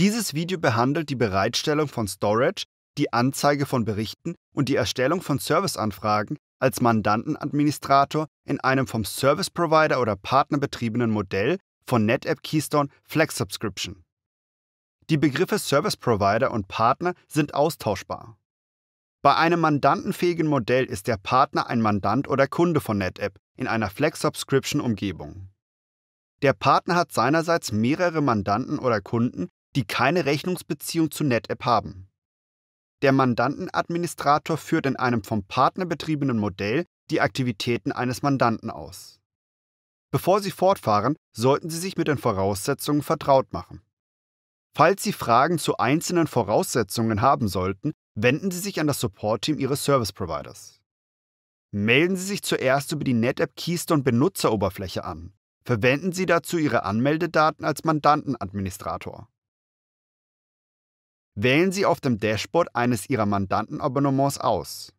Dieses Video behandelt die Bereitstellung von Storage, die Anzeige von Berichten und die Erstellung von Serviceanfragen als Mandantenadministrator in einem vom Service Provider oder Partner betriebenen Modell von NetApp Keystone Flex Subscription. Die Begriffe Service Provider und Partner sind austauschbar. Bei einem mandantenfähigen Modell ist der Partner ein Mandant oder Kunde von NetApp in einer Flex-Subscription-Umgebung. Der Partner hat seinerseits mehrere Mandanten oder Kunden, die keine Rechnungsbeziehung zu NetApp haben. Der Mandantenadministrator führt in einem vom Partner betriebenen Modell die Aktivitäten eines Mandanten aus. Bevor Sie fortfahren, sollten Sie sich mit den Voraussetzungen vertraut machen. Falls Sie Fragen zu einzelnen Voraussetzungen haben sollten, wenden Sie sich an das Support-Team Ihres Service Providers. Melden Sie sich zuerst über die NetApp Keystone Benutzeroberfläche an. Verwenden Sie dazu Ihre Anmeldedaten als Mandantenadministrator wählen Sie auf dem Dashboard eines Ihrer Mandantenabonnements aus.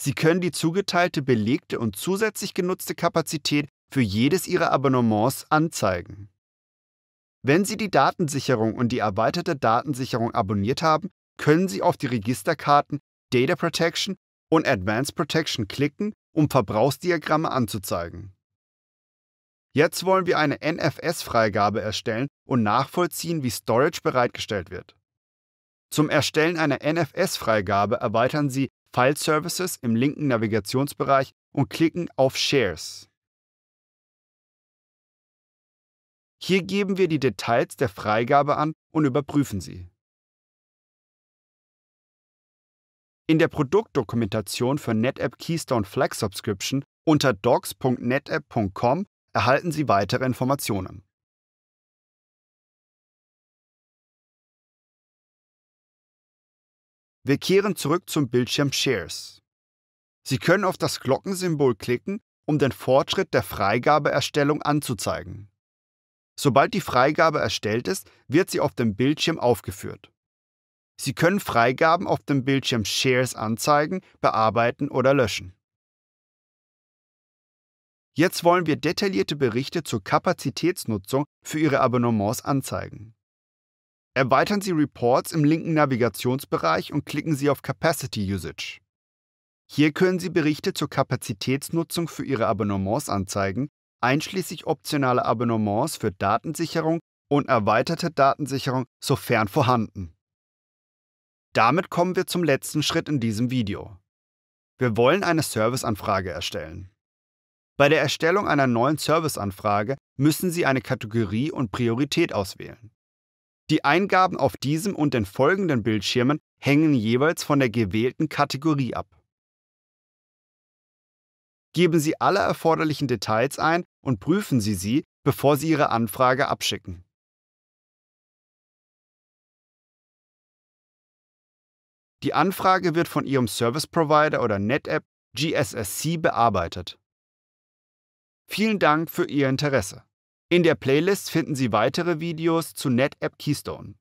Sie können die zugeteilte, belegte und zusätzlich genutzte Kapazität für jedes Ihrer Abonnements anzeigen. Wenn Sie die Datensicherung und die erweiterte Datensicherung abonniert haben, können Sie auf die Registerkarten Data Protection und Advanced Protection klicken, um Verbrauchsdiagramme anzuzeigen. Jetzt wollen wir eine NFS-Freigabe erstellen und nachvollziehen, wie Storage bereitgestellt wird. Zum Erstellen einer NFS-Freigabe erweitern Sie File Services im linken Navigationsbereich und klicken auf Shares. Hier geben wir die Details der Freigabe an und überprüfen sie. In der Produktdokumentation für NetApp Keystone Flex Subscription unter docs.netapp.com erhalten Sie weitere Informationen. Wir kehren zurück zum Bildschirm Shares. Sie können auf das Glockensymbol klicken, um den Fortschritt der Freigabeerstellung anzuzeigen. Sobald die Freigabe erstellt ist, wird sie auf dem Bildschirm aufgeführt. Sie können Freigaben auf dem Bildschirm Shares anzeigen, bearbeiten oder löschen. Jetzt wollen wir detaillierte Berichte zur Kapazitätsnutzung für Ihre Abonnements anzeigen. Erweitern Sie Reports im linken Navigationsbereich und klicken Sie auf Capacity Usage. Hier können Sie Berichte zur Kapazitätsnutzung für Ihre Abonnements anzeigen, einschließlich optionale Abonnements für Datensicherung und erweiterte Datensicherung, sofern vorhanden. Damit kommen wir zum letzten Schritt in diesem Video. Wir wollen eine Serviceanfrage erstellen. Bei der Erstellung einer neuen Serviceanfrage müssen Sie eine Kategorie und Priorität auswählen. Die Eingaben auf diesem und den folgenden Bildschirmen hängen jeweils von der gewählten Kategorie ab. Geben Sie alle erforderlichen Details ein und prüfen Sie sie, bevor Sie Ihre Anfrage abschicken. Die Anfrage wird von Ihrem Service Provider oder NetApp GSSC bearbeitet. Vielen Dank für Ihr Interesse. In der Playlist finden Sie weitere Videos zu NetApp Keystone.